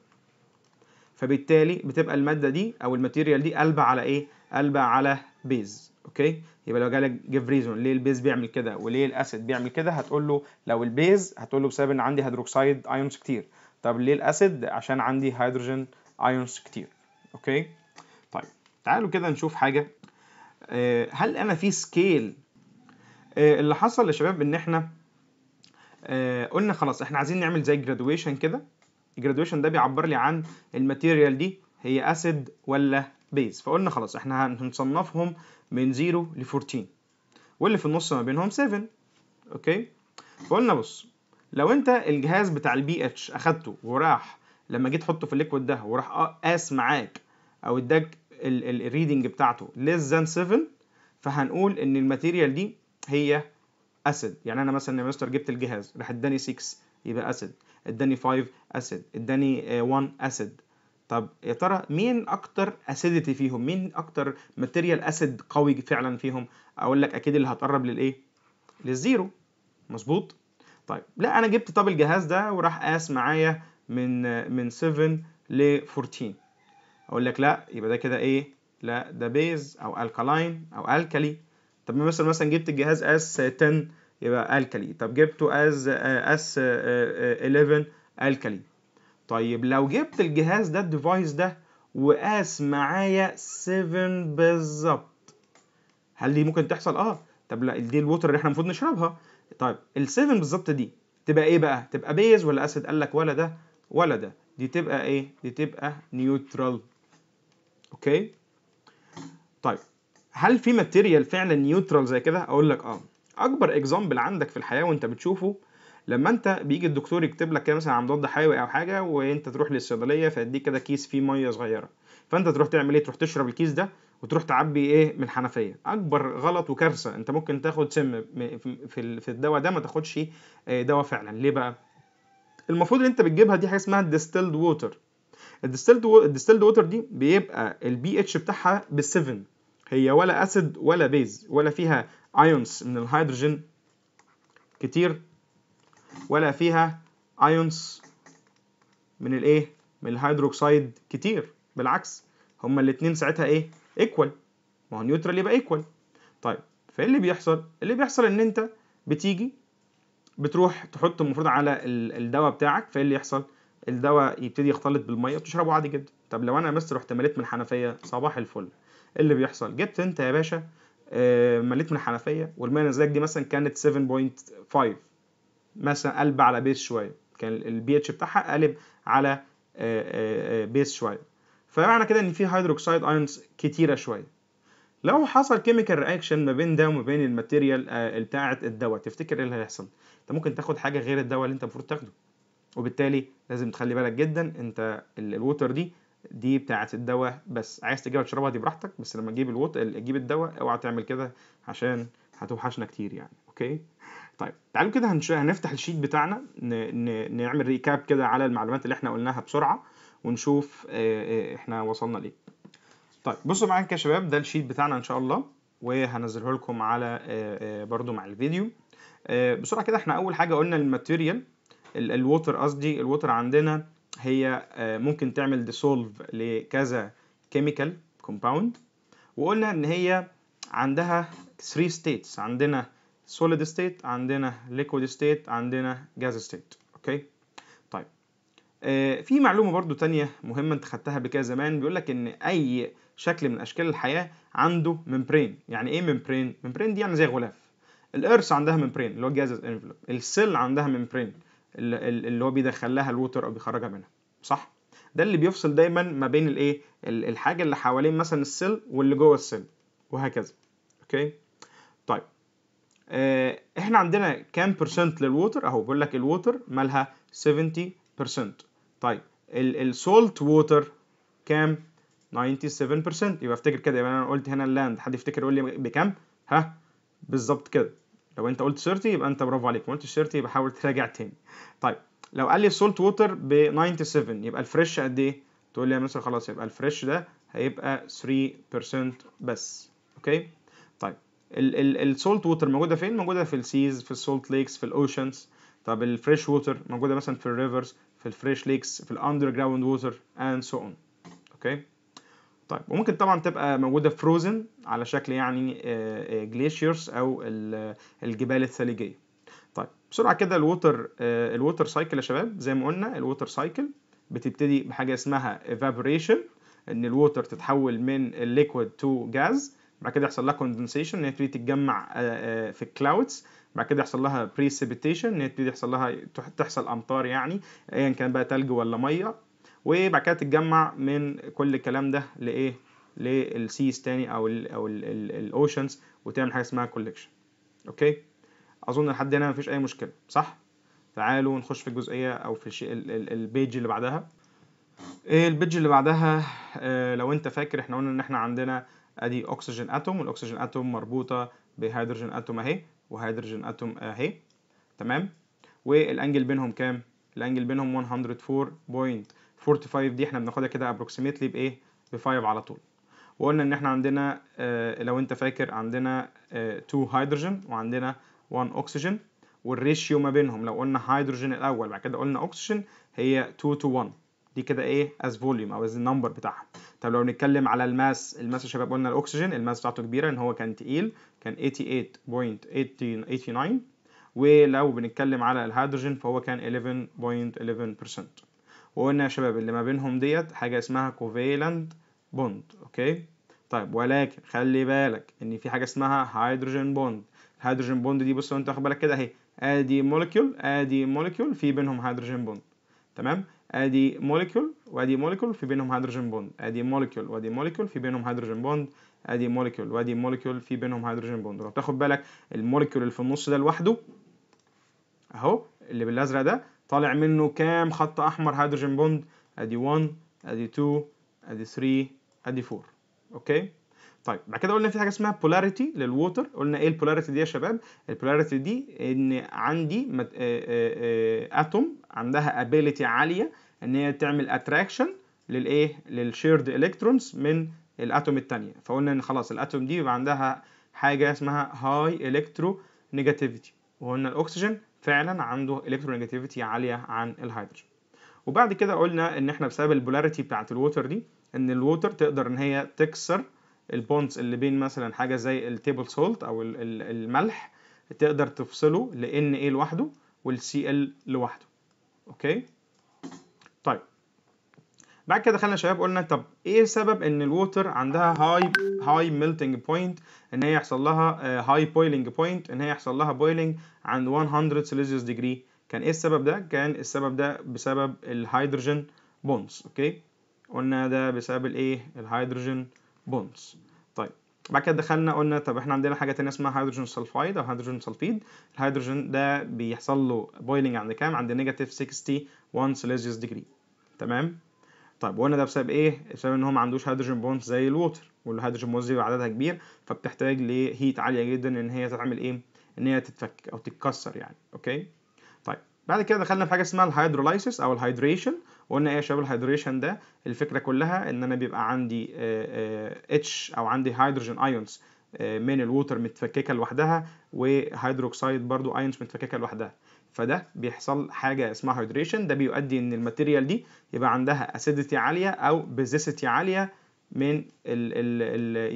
فبالتالي بتبقى الماده دي او الماتيريال دي قلبه على ايه قلبه على بيز اوكي يبقى لو جالك جيف ريزون ليه البيز بيعمل كده وليه الاسيد بيعمل كده هتقول له لو البيز هتقول له بسبب ان عندي هيدروكسايد ايونز كتير طب ليه الاسيد عشان عندي هيدروجين ايونز كتير اوكي طيب تعالوا كده نشوف حاجه آه، هل انا في سكيل آه، اللي حصل يا شباب ان احنا آه، قلنا خلاص احنا عايزين نعمل زي جرادويشن كده الجرادويشن ده بيعبر لي عن الماتيريال دي هي اسيد ولا بيز فقلنا خلاص احنا هنصنفهم من 0 ل 14 واللي في النص ما بينهم 7 اوكي فقلنا بص لو انت الجهاز بتاع البي اتش اخدته وراح لما جيت تحطه في الليكويد ده وراح قاس معاك او اداك الريدنج بتاعته less than 7 فهنقول ان الماتيريال دي هي اسيد يعني انا مثلا يا مستر جبت الجهاز راح اداني 6 يبقى اسيد اداني 5 اسيد اداني 1 آه، اسيد طب يا ترى مين اكتر اسيديتي فيهم مين اكتر ماتيريال اسيد قوي فعلا فيهم اقول لك اكيد اللي هتقرب للايه للزيرو مظبوط طيب لا انا جبت طب الجهاز ده وراح قاس معايا من آه، من 7 ل 14 اقول لك لا يبقى ده كده ايه لا ده بيز او الكالين او الكالي طب مثلا مثلا جبت الجهاز اس 10 يبقى الكالي طب جبته از اس 11 الكالي طيب لو جبت الجهاز ده الديفايس ده وقاس معايا 7 بالظبط هل دي ممكن تحصل اه طب لا دي الوتر اللي احنا المفروض نشربها طيب ال7 بالظبط دي تبقى ايه بقى تبقى بيز ولا اسيد قال لك ولا ده ولا ده دي تبقى ايه دي تبقى نيوترال اوكي طيب هل في ماتيريال فعلا نيوترال زي كده اقول لك اه اكبر اكزامبل عندك في الحياه وانت بتشوفه لما انت بيجي الدكتور يكتب لك كده مثلا عن مضاد حيوي او حاجه وانت تروح للصيدليه فيديك كده كيس فيه ميه صغيره فانت تروح تعمل ايه تروح تشرب الكيس ده وتروح تعبي ايه من الحنفيه اكبر غلط وكارثه انت ممكن تاخد سم في في الدواء ده ما تاخدش إيه؟ دواء فعلا ليه بقى المفروض اللي انت بتجيبها دي حاجه اسمها ديستيلد ووتر الديستيلد الديستيلد ووتر دي بيبقى البي اتش بتاعها بال7 هي ولا اسيد ولا بيز ولا فيها ايونز من الهيدروجين كتير ولا فيها ايونز من الايه من الهيدروكسيد كتير بالعكس هما الاثنين ساعتها ايه ايكوال ما هو نيوترال يبقى ايكوال طيب فايه اللي بيحصل اللي بيحصل ان انت بتيجي بتروح تحط المفروض على الدواء بتاعك فايه اللي يحصل الدواء يبتدي يختلط بالميه وتشربه عادي جدا طب لو انا بس رحت مليت من الحنفيه صباح الفل ايه اللي بيحصل جبت انت يا باشا آه، مليت من الحنفيه والميه نزلك دي مثلا كانت 7.5 مثلا قلب على بيس شويه كان البي اتش بتاعها قلب على آه، آه، بيس شويه فمعنى كده ان في هيدروكسيد ايونز كتيره شويه لو حصل كيميكال رياكشن ما بين ده وما بين الماتيريال بتاعه الدواء تفتكر ايه اللي هيحصل انت ممكن تاخد حاجه غير الدواء اللي انت المفروض تاخده وبالتالي لازم تخلي بالك جدا انت الووتر دي دي بتاعه الدواء بس عايز تجيبها تشربها دي براحتك بس لما تجيب الووتر تجيب الدواء اوعى تعمل كده عشان هتوحشنا كتير يعني اوكي طيب تعالوا كده هنش... هنفتح الشيت بتاعنا ن... ن... نعمل ريكاب كده على المعلومات اللي احنا قلناها بسرعه ونشوف آه، آه، احنا وصلنا ليه طيب بصوا معايا يا شباب ده الشيت بتاعنا ان شاء الله وهنزله لكم على آه، برضو مع الفيديو بسرعه كده احنا اول حاجه قلنا الماتيريال الووتر قصدي الووتر عندنا هي آه، ممكن تعمل ديسولف لكذا كيميكال كومباوند وقلنا ان هي عندها 3 ستيتس عندنا سوليد ستيت عندنا ليكويد ستيت عندنا جاز ستيت اوكي طيب آه، في معلومه برضو تانية مهمه انت خدتها بكذا زمان بيقول لك ان اي شكل من اشكال الحياه عنده ممبرين يعني ايه ممبرين ممبرين دي يعني زي غلاف الارث عندها ممبرين اللي هو جاز انفلوب السيل عندها ممبرين اللي هو بيدخل لها الوتر او بيخرجها منها صح ده اللي بيفصل دايما ما بين الايه الحاجه اللي حوالين مثلا السيل واللي جوه السيل وهكذا اوكي طيب آه، احنا عندنا كام بيرسنت للووتر اهو بيقول لك الووتر مالها 70% طيب السولت ووتر كام 97% يبقى افتكر كده يبقى انا قلت هنا اللاند حد يفتكر يقول لي بكام ها بالظبط كده لو انت قلت 30 يبقى انت برافو عليك ما قلتش 30 يبقى حاول تراجع تاني طيب لو قال لي سولت ووتر ب 97 يبقى الفريش قد ايه تقول لي يا مستر خلاص يبقى الفريش ده هيبقى 3% بس اوكي طيب السولت ووتر موجوده فين موجوده في السيز في السولت ليكس في الاوشنز طب الفريش ووتر موجوده مثلا في الريفرز في الفريش ليكس في الاندر جراوند ووتر اند سو اون اوكي طيب وممكن طبعا تبقى موجوده فروزن على شكل يعني جليشيرز آه، آه، او الجبال الثلجيه طيب بسرعه كده الووتر الووتر سايكل يا شباب زي ما قلنا الووتر سايكل بتبتدي بحاجه اسمها ايفابوريشن ان الووتر تتحول من الليكويد تو جاز بعد كده يحصل لها كوندنسيشن ان هي تبتدي تتجمع آه، في الكلاودز بعد كده يحصل لها بريسيبيتيشن ان هي تبتدي يحصل لها تحصل امطار يعني ايا كان بقى تلج ولا ميه وبعد كده تتجمع من كل الكلام ده لايه للسيز تاني او الـ او الاوشنز وتعمل حاجه اسمها كولكشن اوكي اظن لحد هنا مفيش اي مشكله صح تعالوا نخش في الجزئيه او في الشيء البيج اللي بعدها إيه البيج اللي بعدها آه، لو انت فاكر احنا قلنا ان احنا عندنا ادي اكسجين اتوم والاكسجين اتوم مربوطه بهيدروجين اتوم اهي وهيدروجين اتوم اهي تمام والانجل بينهم كام الانجل بينهم 45 دي احنا بناخدها كده ابروكسيميتلي بايه ب 5 على طول وقلنا ان احنا عندنا اه لو انت فاكر عندنا 2 اه هيدروجين وعندنا 1 اكسجين والريشيو ما بينهم لو قلنا هيدروجين الاول بعد كده قلنا اكسجين هي 2 تو 1 دي كده ايه از فوليوم او از النمبر بتاعها طب لو نتكلم على الماس الماس يا شباب قلنا الاكسجين الماس بتاعته كبيره ان هو كان تقيل كان 88.89 ولو بنتكلم على الهيدروجين فهو كان 11.11% .11 وقلنا يا شباب اللي ما بينهم ديت حاجة اسمها كوفيلنت بوند أوكي طيب ولكن خلي بالك إن في حاجة اسمها هيدروجين بوند الهيدروجين بوند دي بص أنت واخد بالك كده أهي آدي موليكيول آدي موليكيول في بينهم هيدروجين بوند تمام ادي موليكيول وادي موليكيول في بينهم هيدروجين بوند ادي موليكيول وادي موليكيول في بينهم هيدروجين بوند ادي موليكيول وادي موليكيول في بينهم هيدروجين بوند لو تاخد بالك الموليكيول اللي في النص ده لوحده اهو اللي بالازرق ده طالع منه كام خط احمر هيدروجين بوند ادي 1 ادي 2 ادي 3 ادي 4 اوكي طيب بعد كده قلنا في حاجه اسمها بولاريتي للووتر قلنا ايه البولاريتي دي يا شباب البولاريتي دي ان عندي مت... اتوم آه، آه، آه، عندها ابيليتي عاليه ان هي تعمل اتراكشن للايه للشيرد الكترونز من الاتوم الثانيه فقلنا ان خلاص الاتوم دي بيبقى عندها حاجه اسمها هاي الكترو نيجاتيفيتي وقلنا الاكسجين فعلا عنده الكترونيجاتيفيتي عاليه عن الهيدروجين وبعد كده قلنا ان احنا بسبب البولاريتي بتاعه الووتر دي ان الووتر تقدر ان هي تكسر البونز اللي بين مثلا حاجه زي التيبل سولت او الملح تقدر تفصله لان ايه لوحده والسي ال لوحده اوكي بعد كده دخلنا شباب قلنا طب ايه سبب ان الووتر عندها هاي هاي ميلتنج بوينت ان هي يحصل لها هاي بويلنج بوينت ان هي يحصل لها بويلنج عند 100 سيليزيوس ديجري كان ايه السبب ده كان السبب ده بسبب الهيدروجين بونز اوكي قلنا ده بسبب الايه الهيدروجين بونز طيب بعد كده دخلنا قلنا طب احنا عندنا حاجه تانية اسمها هيدروجين سلفايد او هيدروجين سلفيد الهيدروجين ده بيحصل له بويلنج عند كام عند نيجاتيف 61 سيليزيوس ديجري تمام طيب وقلنا ده بسبب ايه بسبب ان هو ما عندوش هيدروجين بونز زي الووتر والهيدروجين بونز دي عددها كبير فبتحتاج لهيت عاليه جدا ان هي تعمل ايه ان هي تتفك او تتكسر يعني اوكي طيب بعد كده دخلنا في حاجه اسمها الهيدرولايسيس او الهيدريشن وقلنا ايه يا شباب الهيدريشن ده الفكره كلها ان انا بيبقى عندي اتش آه، آه، او عندي هيدروجين ايونز آه، من الووتر متفككه لوحدها وهيدروكسيد برضو ايونز متفككه لوحدها فده بيحصل حاجه اسمها هيدريشن ده بيؤدي ان الماتيريال دي يبقى عندها اسيديتي عاليه او بيزيسيتي عاليه من الـ الـ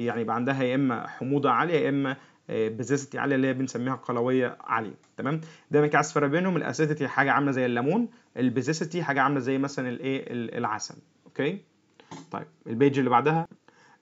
الـ يعني يبقى عندها يا اما حموضه عاليه يا اما بيزيسيتي آه, عاليه اللي هي بنسميها قلويه عاليه تمام ده مكعس فرق بينهم الاسيديتي حاجه عامله زي الليمون البيزيسيتي حاجه عامله زي مثلا الايه العسل اوكي طيب البيج اللي بعدها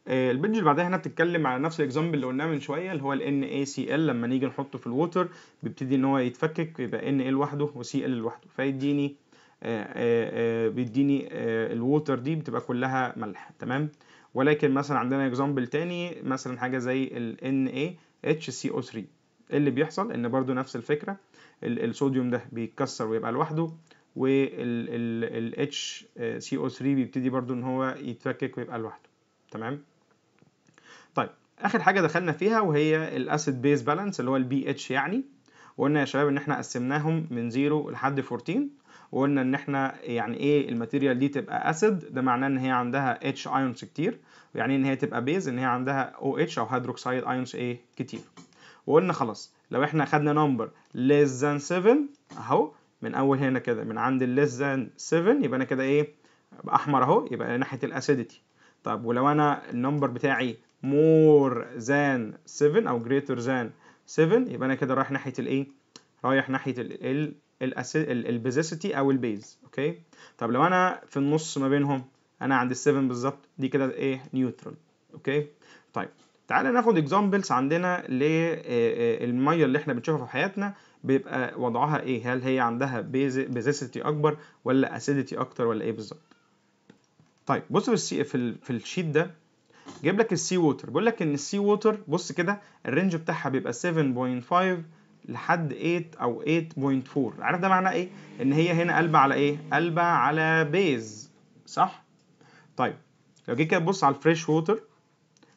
آه، البيدج اللي بعدها هنا بتتكلم على نفس الاكزامبل اللي قلناه من شويه اللي هو ال NaCl لما نيجي نحطه في الووتر بيبتدي ان هو يتفكك يبقى Na لوحده وCl لوحده فيديني آه، آه، بيديني الووتر دي بتبقى كلها ملح تمام ولكن مثلا عندنا اكزامبل تاني مثلا حاجه زي ال NaHCO3 إيه اللي بيحصل ان برضو نفس الفكره الصوديوم ده بيتكسر ويبقى لوحده وال ال HCO3 بيبتدي برضو ان هو يتفكك ويبقى لوحده تمام طيب اخر حاجه دخلنا فيها وهي الاسيد بيز بالانس اللي هو البي اتش يعني وقلنا يا شباب ان احنا قسمناهم من 0 لحد 14 وقلنا ان احنا يعني ايه الماتيريال دي تبقى اسيد ده معناه ان هي عندها اتش ايونز كتير يعني ان هي تبقى بيز ان هي عندها او OH اتش او هيدروكسيد ايونز ايه كتير وقلنا خلاص لو احنا خدنا نمبر less than 7 اهو من اول هنا كده من عند less than 7 يبقى انا كده ايه احمر اهو يبقى ناحيه الاسيديتي طب ولو انا النمبر بتاعي مور ذان 7 او جريتر ذان 7 يبقى انا كده رايح ناحيه الايه رايح ناحيه ال البيزيسيتي او البيز اوكي طب لو انا في النص ما بينهم انا عند ال7 بالظبط دي كده ايه نيوترال اوكي طيب تعالى ناخد اكزامبلز عندنا للميه آه، آه، اللي احنا بنشوفها في حياتنا بيبقى وضعها ايه هل هي عندها بيزيسيتي اكبر ولا اسيديتي اكتر ولا ايه بالظبط طيب بص في السي في, ال... في الشيت ده جايب لك السي ووتر بيقول لك ان السي ووتر بص كده الرينج بتاعها بيبقى 7.5 لحد 8 او 8.4 عارف ده معناه ايه ان هي هنا قلبة على ايه قلبة على بيز صح طيب لو جيت كده تبص على الفريش ووتر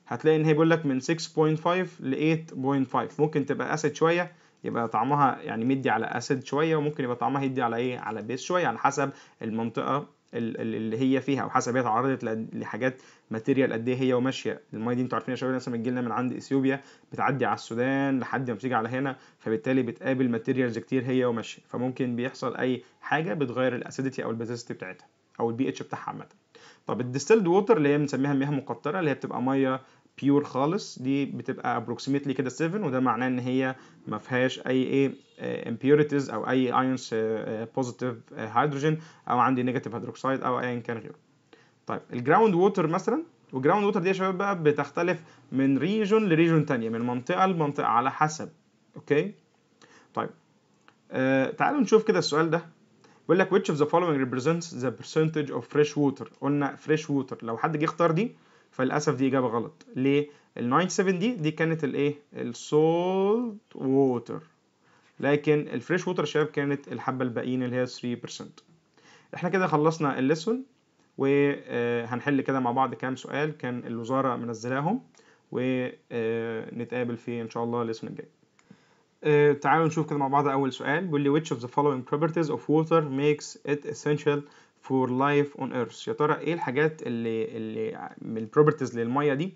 هتلاقي ان هي بيقول لك من 6.5 ل 8.5 ممكن تبقى اسيد شويه يبقى طعمها يعني مدي على اسيد شويه وممكن يبقى طعمها يدي على ايه على بيز شويه على حسب المنطقه اللي هي فيها او حسب هي تعرضت لحاجات ماتيريال قد ايه هي وماشيه المايه دي انتوا عارفين يا شباب مثلا بتجي لنا من عند اثيوبيا بتعدي على السودان لحد ما بتيجي على هنا فبالتالي بتقابل ماتيريالز كتير هي وماشيه فممكن بيحصل اي حاجه بتغير الاسيديتي او البيزيستي بتاعتها او البي اتش بتاعها عامه طب الديستيلد ووتر اللي هي بنسميها مياه مقطره اللي هي بتبقى ميه بيور خالص دي بتبقى ابروكسيميتلي كده 7 وده معناه ان هي ما فيهاش اي ايه آه، impurities او اي ايونز بوزيتيف هيدروجين او عندي نيجاتيف هيدروكسيد او ايا كان غيره طيب الجراوند ووتر مثلا والجراوند ووتر دي يا شباب بقى بتختلف من ريجون لريجون تانية من منطقه لمنطقه على حسب اوكي طيب آه تعالوا نشوف كده السؤال ده بيقول لك which of the following represents the percentage of fresh water قلنا fresh water لو حد جه اختار دي فللاسف دي اجابه غلط ليه ال 97 دي دي كانت الايه السولت ووتر لكن الفريش ووتر شباب كانت الحبه الباقيين اللي هي 3% احنا كده خلصنا الليسون وهنحل كده مع بعض كام سؤال كان الوزاره منزلاهم ونتقابل في ان شاء الله الليسون الجاي آه، تعالوا نشوف كده مع بعض اول سؤال بيقول لي which of the following properties of water makes it essential فور لايف اون ايرث يا ترى ايه الحاجات اللي اللي البروبرتيز للميه دي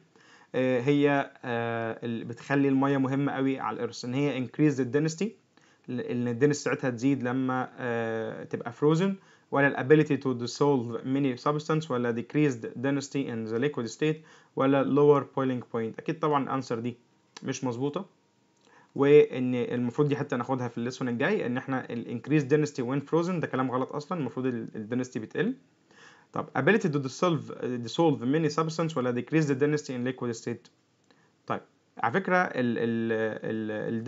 آه، هي آه، اللي بتخلي الميه مهمه قوي على الارث ان هي انكريز الدينستي ان الدينستي ساعتها تزيد لما آه، تبقى فروزن ولا الابيليتي تو dissolve many substance ولا decreased density in the liquid state ولا lower boiling point اكيد طبعا الانسر دي مش مظبوطه وان المفروض دي حته ناخدها في الليسون الجاي ان احنا الانكريز دينستي وين فروزن ده كلام غلط اصلا المفروض الدينستي بتقل طب ability to dissolve dissolve many substance ولا decrease the density in liquid state طيب على فكره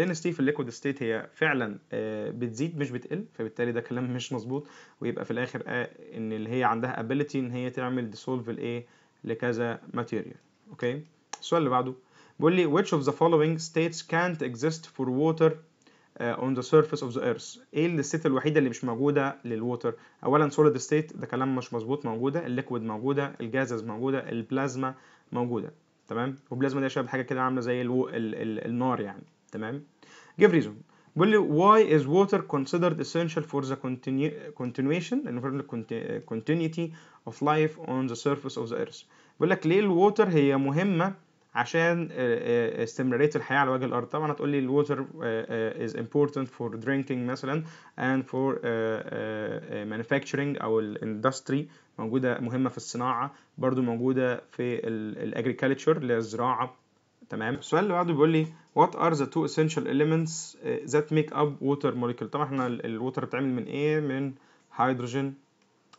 density في الليكويد ستيت هي فعلا آه، بتزيد مش بتقل فبالتالي ده كلام مش مظبوط ويبقى في الاخر آه، ان اللي هي عندها ability ان هي تعمل dissolve الايه لكذا material اوكي السؤال اللي بعده بيقول لي which of the following states can't exist for water uh, on the surface of the earth ايه الستيت الوحيده اللي مش موجوده للووتر اولا solid state ده كلام مش مظبوط موجوده الليكويد موجوده الجازز موجوده البلازما موجوده تمام والبلازما دي شبه حاجه كده عامله زي الو... ال... ال... النار يعني تمام give reason بيقول لي why is water considered essential for the continu continuation and continuity of life on the surface of the earth بيقول لك ليه الووتر هي مهمه عشان آه، آه، استمراريه الحياه على وجه الارض طبعا هتقول لي الووتر از امبورتنت فور درينكينج مثلا اند فور مانيفاكتشرنج او الاندستري موجوده مهمه في الصناعه برضو موجوده في الاجريكلتشر للزراعه تمام السؤال اللي بعده بيقول لي what are the two essential elements آه، that make up water molecule طبعا احنا الووتر بتعمل من ايه من هيدروجين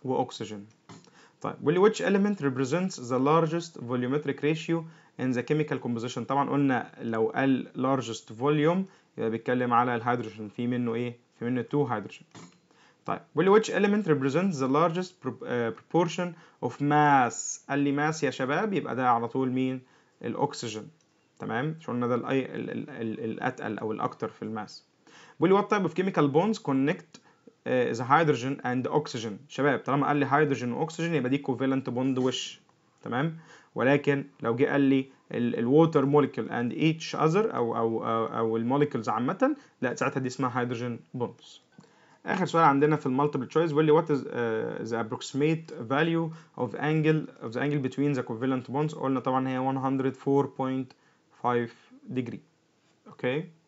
واكسجين طيب بيقول لي which element represents the largest volumetric ratio in the chemical composition طبعا قلنا لو قال largest volume يبقى بيتكلم على الهيدروجين في منه ايه في منه 2 هيدروجين طيب بيقول which element represents the largest uh, proportion of mass قال لي mass يا شباب يبقى ده على طول مين الاكسجين تمام مش قلنا ده الاتقل او الاكتر في الماس بيقول لي what type of chemical bonds connect uh, the hydrogen and the oxygen شباب طالما قال لي هيدروجين واكسجين يبقى دي covalent bond وش تمام ولكن لو جه قال لي الووتر مولكيول اند ايتش اذر او او او, المولكيولز عامه لا ساعتها دي اسمها هيدروجين بوندز اخر سؤال عندنا في المالتيبل تشويس بيقول لي وات از ذا ابروكسيميت فاليو اوف انجل اوف ذا انجل بتوين ذا كوفالنت بوندز قلنا طبعا هي 104.5 ديجري اوكي okay.